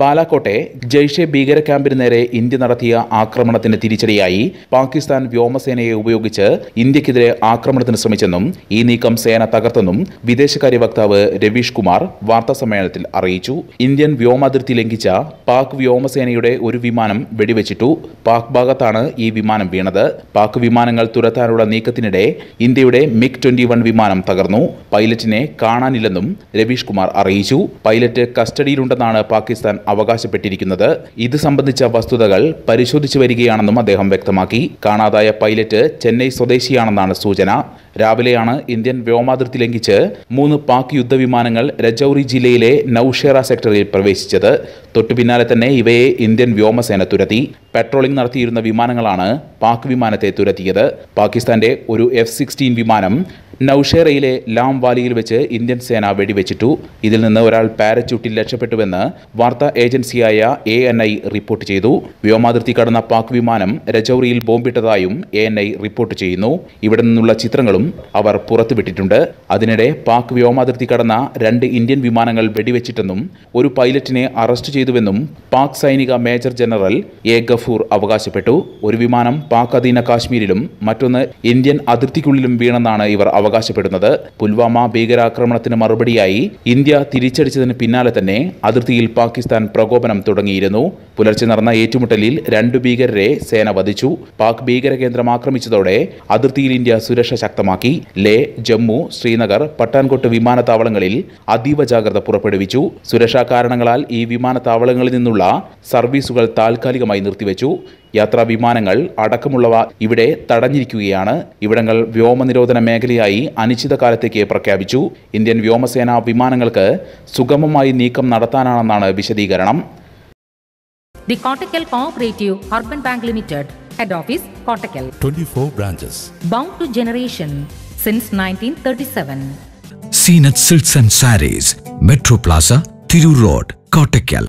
ബാലാക്കോട്ടെ ജെയ്ഷെ ഭീകര ക്യാമ്പിന് നേരെ ഇന്ത്യ നടത്തിയ ആക്രമണത്തിന് തിരിച്ചടിയായി പാകിസ്ഥാൻ വ്യോമസേനയെ ഉപയോഗിച്ച് ഇന്ത്യക്കെതിരെ ആക്രമണത്തിന് ശ്രമിച്ചെന്നും ഈ നീക്കം സേന തകർത്തെന്നും വിദേശകാര്യ വക്താവ് രവീഷ് കുമാർ വാർത്താസമ്മേളനത്തിൽ അറിയിച്ചു ഇന്ത്യൻ വ്യോമാതിർത്തി ലംഘിച്ച പാക് വ്യോമസേനയുടെ ഒരു വിമാനം വെടിവെച്ചിട്ടു പാക് ഭാഗത്താണ് ഈ വിമാനം വീണത് പാക് വിമാനങ്ങൾ തുരത്താനുള്ള നീക്കത്തിനിടെ ഇന്ത്യയുടെ മിഗ് ട്വന്റി വൺ വിമാനം തകർന്നു പൈലറ്റിനെ കാണാനില്ലെന്നും രവീഷ് കുമാർ അറിയിച്ചു പൈലറ്റ് കസ്റ്റഡിയിലുണ്ടെന്നാണ് പാകിസ്ഥാൻ അവകാശപ്പെട്ടിരിക്കുന്നത് ഇത് സംബന്ധിച്ച വസ്തുതകൾ പരിശോധിച്ചു വരികയാണെന്നും അദ്ദേഹം വ്യക്തമാക്കി കാണാതായ പൈലറ്റ് ചെന്നൈ സ്വദേശിയാണെന്നാണ് സൂചന രാവിലെയാണ് ഇന്ത്യൻ വ്യോമാതിർത്തി ലംഘിച്ച് മൂന്ന് പാക് യുദ്ധവിമാനങ്ങൾ രജൌറി ജില്ലയിലെ നൌഷേറ സെക്ടറിൽ പ്രവേശിച്ചത് തൊട്ടുപിന്നാലെ തന്നെ ഇവയെ ഇന്ത്യൻ വ്യോമസേന തുരത്തി പെട്രോളിംഗ് നടത്തിയിരുന്ന വിമാനങ്ങളാണ് പാക് വിമാനത്തെ തുരത്തിയത് പാകിസ്ഥാന്റെ ഒരു എഫ് സിക്സ്റ്റീൻ വിമാനം നൌഷേറയിലെ ലാം വാലിയിൽ വെച്ച് ഇന്ത്യൻ സേന വെടിവെച്ചിട്ടു ഇതിൽ നിന്ന് ഒരാൾ പാരച്യൂട്ടിൽ രക്ഷപ്പെട്ടുവെന്ന് വാർത്താ ഏജൻസിയായ എ എൻ ഐ റിപ്പോർട്ട് ചെയ്തു വ്യോമാതിർത്തി കടന്ന പാക് വിമാനം രജൌറിയിൽ ബോംബിട്ടതായും എ എൻ ഐ റിപ്പോർട്ട് ചെയ്യുന്നു ഇവിടെ നിന്നുള്ള ചിത്രങ്ങളും അവർ പുറത്തുവിട്ടിട്ടുണ്ട് അതിനിടെ പാക് വ്യോമാതിർത്തി കടന്ന രണ്ട് ഇന്ത്യൻ വിമാനങ്ങൾ വെടിവെച്ചിട്ടെന്നും ഒരു പൈലറ്റിനെ അറസ്റ്റ് ചെയ്തുവെന്നും പാക് സൈനിക മേജർ ജനറൽ എ ഗഫൂർ അവകാശപ്പെട്ടു ഒരു വിമാനം പാക് അധീന കാശ്മീരിലും മറ്റൊന്ന് ഇന്ത്യൻ അതിർത്തിക്കുള്ളിലും വീണെന്നാണ് ഇവർ അവകാശം അവകാശപ്പെടുന്നത് പുൽവാമ ഭീകരാക്രമണത്തിന് മറുപടിയായി ഇന്ത്യ തിരിച്ചടിച്ചതിന് പിന്നാലെ തന്നെ അതിർത്തിയിൽ പാകിസ്ഥാൻ പ്രകോപനം തുടങ്ങിയിരുന്നു പുലർച്ചെ നടന്ന ഏറ്റുമുട്ടലിൽ രണ്ടു ഭീകരരെ സേന വധിച്ചു പാക് ഭീകര കേന്ദ്രം ആക്രമിച്ചതോടെ അതിർത്തിയിൽ ഇന്ത്യ സുരക്ഷ ശക്തമാക്കി ലേ ജമ്മു ശ്രീനഗർ പട്ടാൻകോട്ട് വിമാനത്താവളങ്ങളിൽ അതീവ ജാഗ്രത പുറപ്പെടുവിച്ചു സുരക്ഷാ കാരണങ്ങളാൽ ഈ വിമാനത്താവളങ്ങളിൽ നിന്നുള്ള സർവീസുകൾ താൽക്കാലികമായി നിർത്തിവെച്ചു യാത്രാ വിമാനങ്ങൾ അടക്കമുള്ളവ ഇവിടെ തടഞ്ഞിരിക്കുകയാണ് ഇവിടങ്ങൾ വ്യോമ നിരോധന മേഖലയായി അനിശ്ചിതകാലത്തേക്ക് പ്രഖ്യാപിച്ചു ഇന്ത്യൻ വ്യോമസേന വിമാനങ്ങൾക്ക് സുഗമമായി നീക്കം നടത്താനാണെന്നാണ് വിശദീകരണം the Kottakkal cooperative urban bank limited head office Kottakkal 24 branches bound to generation since 1937 Zeenath silks and sarees metro plaza Tirur road Kottakkal